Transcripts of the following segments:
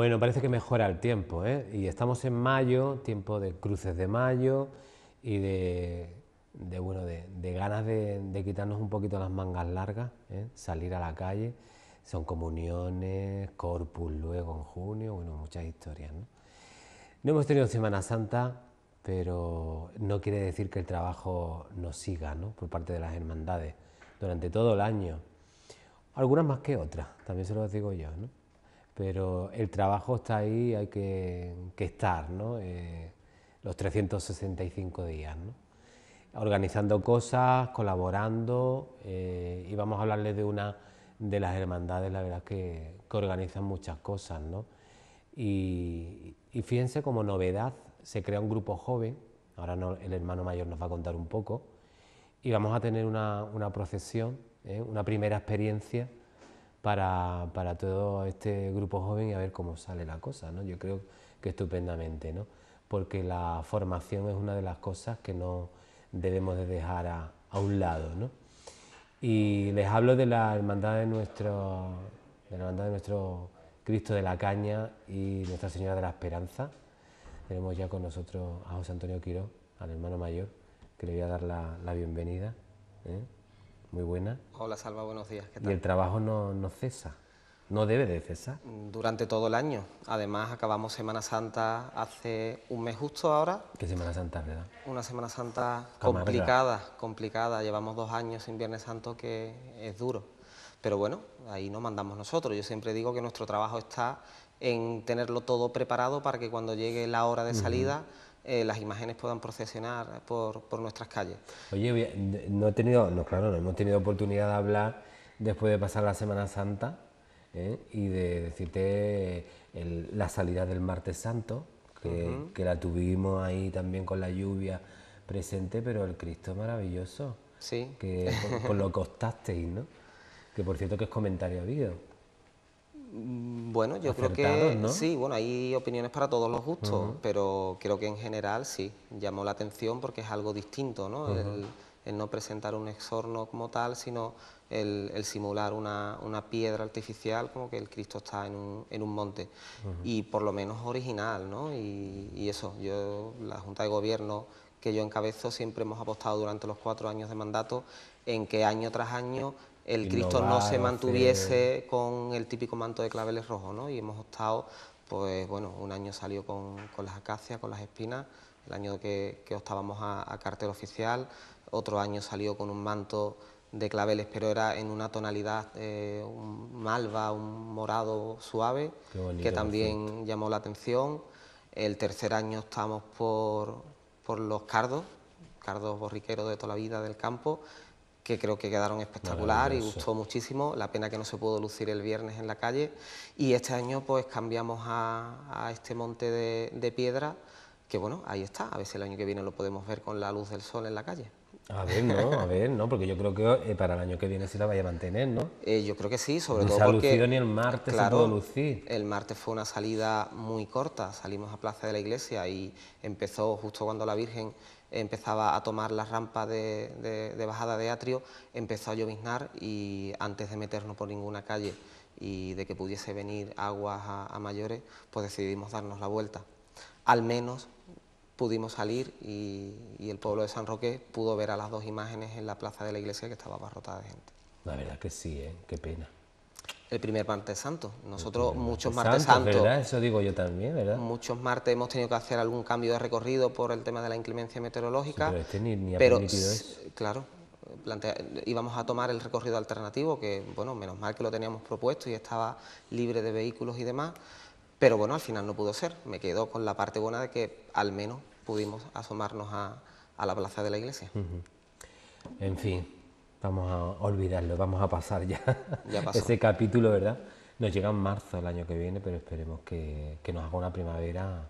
Bueno, parece que mejora el tiempo, ¿eh? Y estamos en mayo, tiempo de cruces de mayo y de, bueno, de, ganas de, quitarnos un poquito las mangas largas, ¿eh? salir a la calle. Son comuniones, corpus luego en junio, bueno, muchas historias, ¿no? hemos tenido Semana Santa, pero no quiere decir que el trabajo no siga, ¿no? Por parte de las hermandades, durante todo el año. Algunas más que otras, también se lo digo yo, ¿no? pero el trabajo está ahí, hay que, estar, eh, los 365 días, organizando cosas, colaborando, eh, y vamos a hablarles de una de las hermandades, la verdad que, que organizan muchas cosas. Y, fíjense como novedad, se crea un grupo joven, ahora no, el hermano mayor nos va a contar un poco, y vamos a tener una, una procesión, ¿eh? una primera experiencia para, para, todo este grupo joven y a ver cómo sale la cosa. ¿no? Yo creo que estupendamente, ¿no? porque la formación es una de las cosas que no debemos de dejar a, un lado. ¿no? Y les hablo de la hermandad de nuestro, de la hermandad de nuestro Cristo de la Caña y Nuestra Señora de la Esperanza. Tenemos ya con nosotros a José Antonio Quiró, al hermano mayor, que le voy a dar la, la bienvenida. ¿eh? Muy buena. Hola Salva, buenos días. ¿Qué tal? Y el trabajo no, cesa. ¿No debe de cesar? Durante todo el año. Además, acabamos Semana Santa hace un mes justo ahora. ¿Qué Semana Santa, verdad? Una Semana Santa ah, complicada, complicada. Llevamos dos años sin Viernes Santo que es duro. Pero bueno, ahí nos mandamos nosotros. Yo siempre digo que nuestro trabajo está en tenerlo todo preparado para que cuando llegue la hora de salida... Eh, las imágenes puedan procesionar por, por, nuestras calles. Oye, no he tenido, no, claro, no hemos tenido oportunidad de hablar después de pasar la Semana Santa ¿eh? y de decirte la salida del martes santo, que, la tuvimos ahí también con la lluvia presente, pero el Cristo maravilloso, sí. que con lo que ostasteis, ¿no? Que por cierto que es comentario habido. Mm, bueno, yo creo que sí, bueno, hay opiniones para todos los gustos, pero creo que en general sí, llamó la atención porque es algo distinto, ¿no? el, no presentar un exorno como tal, sino el, simular una, piedra artificial, como que el Cristo está en un, monte, y por lo menos original, ¿no? Y, y eso, yo, la Junta de Gobierno que yo encabezo, siempre hemos apostado durante los cuatro años de mandato en que año tras año el Cristo no se mantuviese con el típico manto de claveles rojo, ¿no? Y hemos optado, pues bueno, un año salió con, las acacias, con las espinas, el año que, optábamos a, cartel oficial, otro año salió con un manto de claveles, pero era en una tonalidad, eh, malva, un morado suave, que también llamó la atención. El tercer año optamos por, por los cardos, cardos borriqueros de toda la vida del campo, que creo que quedaron espectacular y gustó muchísimo. La pena que no se pudo lucir el viernes en la calle. Y este año pues cambiamos a, este monte de, piedra, que bueno, ahí está. A ver si el año que viene lo podemos ver con la luz del sol en la calle. A ver, no, a ver, no, porque yo creo que eh, para el año que viene sí la vaya a mantener, ¿no? Eh, yo creo que sí, sobre no todo se ha lucido ni el martes claro, el martes fue una salida muy corta. Salimos a Plaza de la Iglesia y empezó justo cuando la Virgen empezaba a tomar la rampa de, bajada de atrio, empezó a lloviznar y antes de meternos por ninguna calle y de que pudiese venir aguas a, mayores, pues decidimos darnos la vuelta. Al menos pudimos salir y, el pueblo de San Roque pudo ver a las dos imágenes en la plaza de la iglesia que estaba abarrotada de gente. La verdad que sí, ¿eh? qué pena. El primer martes santo. Nosotros muchos martes Santo, Eso digo yo también, ¿verdad? Muchos martes hemos tenido que hacer algún cambio de recorrido por el tema de la inclemencia meteorológica. pero este Claro, Plantea, íbamos a tomar el recorrido alternativo, que bueno, menos mal que lo teníamos propuesto y estaba libre de vehículos y demás, pero bueno, al final no pudo ser. Me quedo con la parte buena de que al menos pudimos asomarnos a, la plaza de la iglesia. En fin, Vamos a olvidarlo, vamos a pasar ya, ese capítulo, ¿verdad? Nos llega en marzo el año que viene, pero esperemos que, nos haga una primavera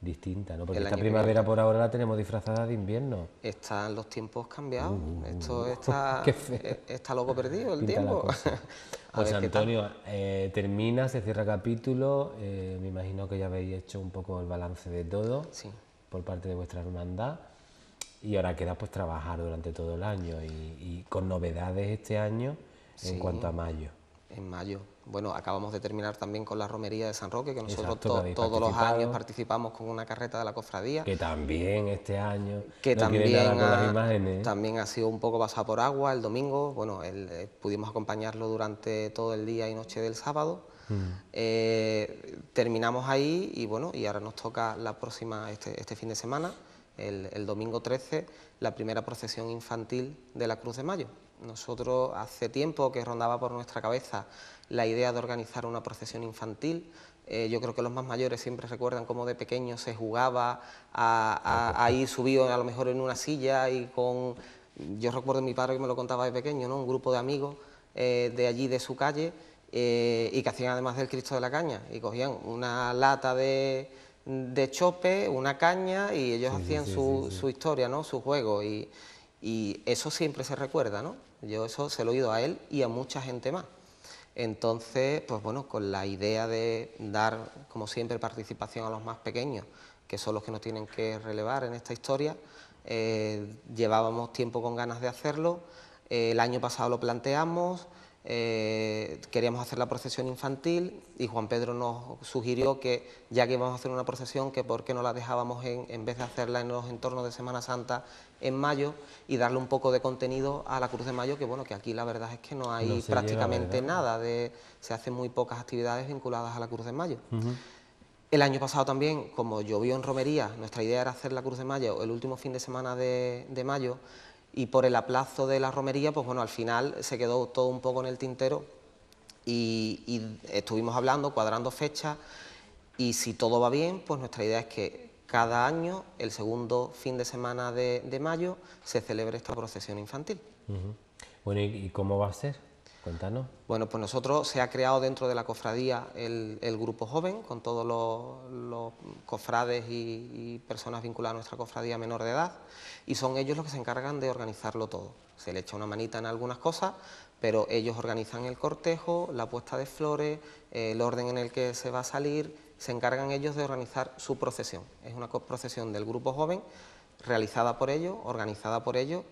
distinta, ¿no? Porque esta primavera por ahora la tenemos disfrazada de invierno. Están los tiempos cambiados. Uh, uh, Esto uh. Eh, está, loco perdido el tiempo. Pues Antonio, eh, termina, se cierra capítulo. Eh, me imagino que ya habéis hecho un poco el balance de todo por parte de vuestra hermandad. Y ahora queda pues trabajar durante todo el año y, con novedades este año en cuanto a mayo. En mayo. Bueno, acabamos de terminar también con la romería de San Roque, que nosotros todos los años participamos con una carreta de la cofradía. Que también este año. Que también, ha, ¿eh? también ha sido un poco pasado por agua el domingo. Bueno, eh, pudimos acompañarlo durante todo el día y noche del sábado. Mm. Eh, terminamos ahí y bueno, y ahora nos toca la próxima, este, este fin de semana el, domingo 13, la primera procesión infantil de la Cruz de Mayo. Nosotros hace tiempo que rondaba por nuestra cabeza la idea de organizar una procesión infantil. Eh, yo creo que los más mayores siempre recuerdan cómo de pequeño se jugaba ahí subido a lo mejor en una silla y con... Yo recuerdo a mi padre que me lo contaba de pequeño, ¿no? un grupo de amigos eh, de allí, de su calle, eh, y que hacían además del Cristo de la Caña, y cogían una lata de, de chope, una caña y ellos hacían su, su, historia, ¿no? su juego y, eso siempre se recuerda, ¿no? Yo eso se lo he oído a él y a mucha gente más. Entonces, pues bueno, con la idea de dar, como siempre, participación a los más pequeños, que son los que nos tienen que relevar en esta historia, eh, llevábamos tiempo con ganas de hacerlo, eh, el año pasado lo planteamos, eh, queríamos hacer la procesión infantil y Juan Pedro nos sugirió que ya que íbamos a hacer una procesión, que por qué no la dejábamos en, vez de hacerla en los entornos de Semana Santa en mayo y darle un poco de contenido a la Cruz de Mayo, que bueno, que aquí la verdad es que no hay prácticamente nada, de, se hacen muy pocas actividades vinculadas a la Cruz de Mayo. El año pasado también, como llovió en romería, nuestra idea era hacer la Cruz de Mayo el último fin de semana de, de mayo, y por el aplazo de la romería, pues bueno, al final se quedó todo un poco en el tintero y, estuvimos hablando, cuadrando fechas y si todo va bien, pues nuestra idea es que cada año, el segundo fin de semana de, mayo, se celebre esta procesión infantil. Bueno, ¿y cómo va a ser? Bueno, pues nosotros se ha creado dentro de la cofradía el, grupo joven, con todos los, cofrades y, personas vinculadas a nuestra cofradía menor de edad, y son ellos los que se encargan de organizarlo todo. Se le echa una manita en algunas cosas, pero ellos organizan el cortejo, la puesta de flores, eh, el orden en el que se va a salir, se encargan ellos de organizar su procesión. Es una procesión del grupo joven, realizada por ellos, organizada por ellos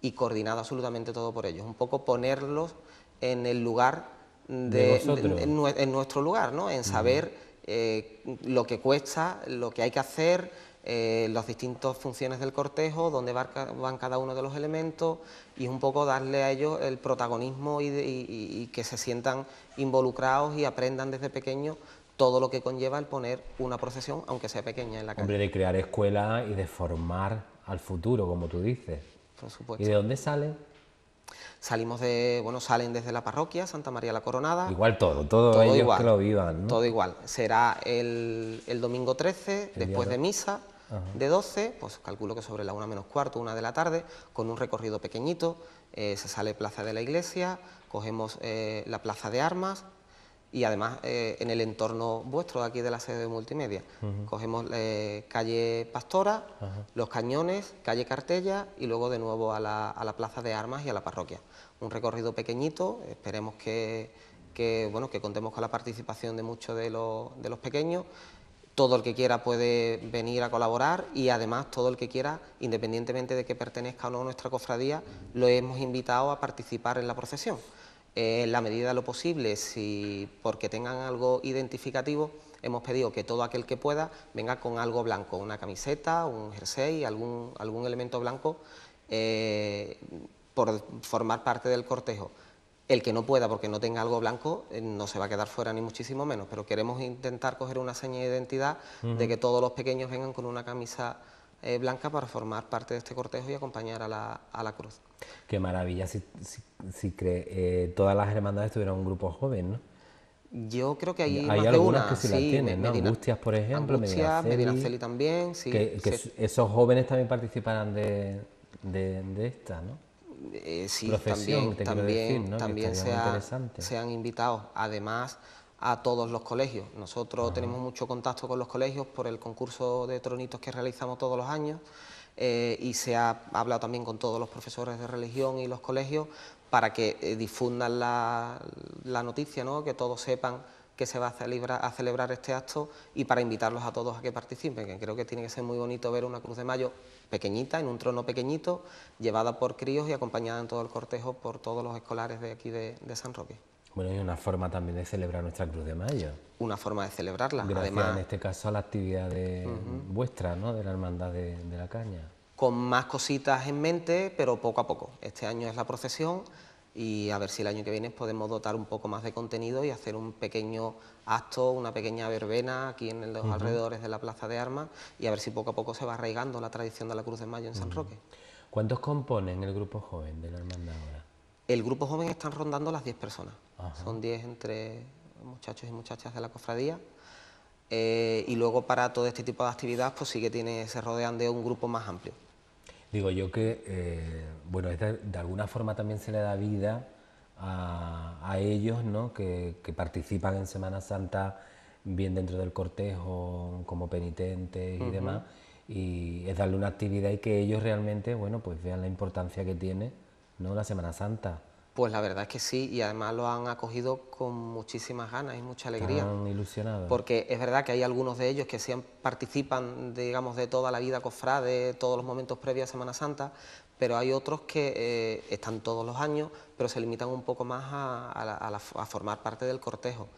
y coordinada absolutamente todo por ellos. Un poco ponerlos en el lugar de, en, nuestro lugar, ¿no? En saber eh, lo que cuesta, lo que hay que hacer, eh, las distintas funciones del cortejo, dónde van cada uno de los elementos y un poco darle a ellos el protagonismo y, que se sientan involucrados y aprendan desde pequeños todo lo que conlleva el poner una procesión, aunque sea pequeña en la calle. Hombre, de crear escuelas y de formar al futuro, como tú dices. Por supuesto. ¿Y de dónde sale? Salimos de, bueno, salen desde la parroquia, Santa María la Coronada. Igual todo, todo, igual, vivan, Todo igual. Será el, domingo 13, después de misa, de 12, pues calculo que sobre la una menos cuarto, ...una de la tarde, con un recorrido pequeñito, eh, se sale Plaza de la Iglesia, cogemos eh, la Plaza de Armas, y además eh, en el entorno vuestro aquí de la sede de multimedia. Cogemos eh, calle Pastora, Los Cañones, calle Cartella y luego de nuevo a la, Plaza de Armas y a la parroquia. Un recorrido pequeñito, esperemos que, bueno, que contemos con la participación de muchos de los, de los pequeños todo el que quiera puede venir a colaborar y además todo el que quiera, independientemente de que pertenezca o no a nuestra cofradía, lo hemos invitado a participar en la procesión. Eh, en la medida de lo posible, si porque tengan algo identificativo, hemos pedido que todo aquel que pueda venga con algo blanco, una camiseta, un jersey, algún, algún elemento blanco eh, por formar parte del cortejo. El que no pueda porque no tenga algo blanco eh, no se va a quedar fuera ni muchísimo menos, pero queremos intentar coger una seña de identidad de que todos los pequeños vengan con una camisa eh, blanca para formar parte de este cortejo y acompañar a la, cruz. Qué maravilla si, si, eh, todas las hermandades tuvieran un grupo joven, ¿no? Yo creo que hay, algunas que sí, las tienen, ¿no? Medina, Angustias, por ejemplo. Medina Celi también, Que, esos jóvenes también participarán de, esta, ¿no? Eh, Profesión, también, también, decir, ¿no? también se han invitado. Además, a todos los colegios. Nosotros tenemos mucho contacto con los colegios por el concurso de tronitos que realizamos todos los años eh, y se ha hablado también con todos los profesores de religión y los colegios para que eh, difundan la, noticia, ¿no? que todos sepan que se va a celebrar, este acto y para invitarlos a todos a que participen, que creo que tiene que ser muy bonito ver una Cruz de Mayo pequeñita, en un trono pequeñito, llevada por críos y acompañada en todo el cortejo por todos los escolares de aquí de San Roque. Bueno, y una forma también de celebrar nuestra Cruz de Mayo. Una forma de celebrarla, además. en este caso a la actividad vuestra, ¿no? De la Hermandad de, la Caña. Con más cositas en mente, pero poco a poco. Este año es la procesión y a ver si el año que viene podemos dotar un poco más de contenido y hacer un pequeño acto, una pequeña verbena aquí en los alrededores de la Plaza de Armas y a ver si poco a poco se va arraigando la tradición de la Cruz de Mayo en San Roque. ¿Cuántos componen el grupo joven de la hermandad ahora? El grupo joven están rondando las 10 personas. Son 10 entre muchachos y muchachas de la cofradía. Eh, y luego para todo este tipo de actividades pues sí que tiene, se rodean de un grupo más amplio. Digo yo que, eh, bueno, de, alguna forma también se le da vida a, ellos, ¿no? Que, participan en Semana Santa bien dentro del cortejo, como penitentes y demás, y es darle una actividad y que ellos realmente, bueno, pues vean la importancia que tiene ¿no? La Semana Santa. Pues la verdad es que sí, y además lo han acogido con muchísimas ganas y mucha alegría. Están ilusionados. Porque es verdad que hay algunos de ellos que sí participan, digamos, de toda la vida cofrade, todos los momentos previos a Semana Santa, pero hay otros que eh, están todos los años, pero se limitan un poco más a, formar parte del cortejo.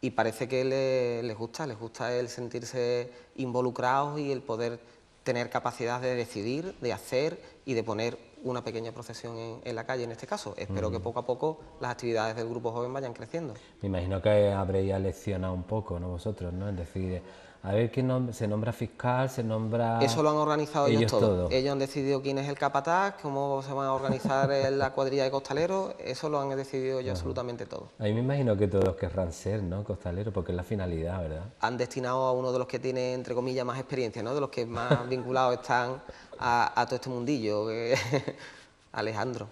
Y parece que les gusta, les gusta el sentirse involucrados y el poder tener capacidad de decidir, de hacer y de poner una pequeña procesión en, la calle en este caso. Espero que poco a poco las actividades del grupo joven vayan creciendo. Me imagino que habréis leccionado un poco, ¿no? Vosotros, ¿no? Es decir, a ver quién se nombra fiscal, se nombra... Eso lo han organizado ellos, ellos todo. Ellos han decidido quién es el capataz, cómo se van a organizar la cuadrilla de costaleros, eso lo han decidido ellos absolutamente todo. A mí me imagino que todos querrán ser, ¿no?, costaleros, porque es la finalidad, ¿verdad? Han destinado a uno de los que tiene, entre comillas, más experiencia, ¿no?, de los que más vinculados están a, todo este mundillo, Alejandro.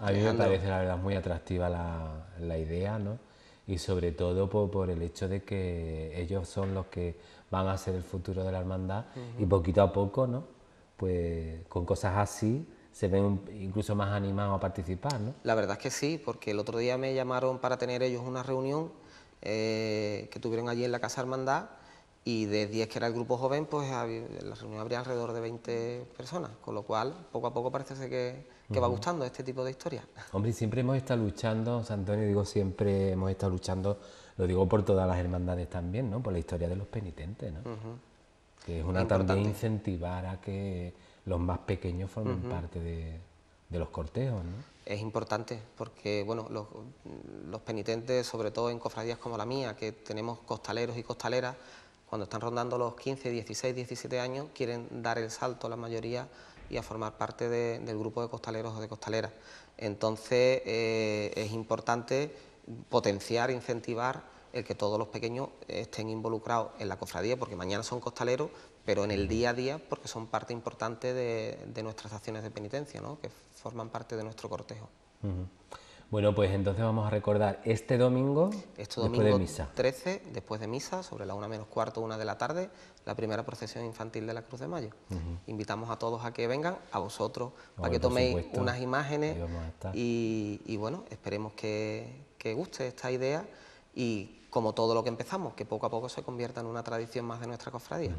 A mí me parece, la verdad, muy atractiva la idea, ¿no?, y sobre todo por, el hecho de que ellos son los que van a ser el futuro de la hermandad y poquito a poco, ¿no? Pues con cosas así se ven incluso más animados a participar, ¿no? La verdad es que sí, porque el otro día me llamaron para tener ellos una reunión eh, que tuvieron allí en la Casa Hermandad y de 10 que era el grupo joven, pues la reunión habría alrededor de 20 personas, con lo cual poco a poco parece que, que va gustando este tipo de historias. Hombre, siempre hemos estado luchando, Santonio, Antonio, digo, siempre hemos estado luchando, lo digo por todas las hermandades también, ¿no? Por la historia de los penitentes, ¿no? Que es una también incentivar a que los más pequeños formen parte de, de los cortejos, ¿no? es importante porque bueno los, los, penitentes, sobre todo en cofradías como la mía, que tenemos costaleros y costaleras, cuando están rondando los 15, 16, 17 años, quieren dar el salto a la mayoría y a formar parte del grupo de costaleros o de costaleras. Entonces eh, es importante potenciar, incentivar el que todos los pequeños estén involucrados en la cofradía, porque mañana son costaleros, pero en el día a día, porque son parte importante de, nuestras acciones de penitencia, que forman parte de nuestro cortejo. Bueno, pues entonces vamos a recordar este domingo, este después de misa. 13, después de misa, sobre la una menos cuarto, una de la tarde, la primera procesión infantil de la Cruz de Mayo. Invitamos a todos a que vengan, a vosotros, para que toméis unas imágenes y, bueno, esperemos que, guste esta idea y como todo lo que empezamos, que poco a poco se convierta en una tradición más de nuestra cofradía.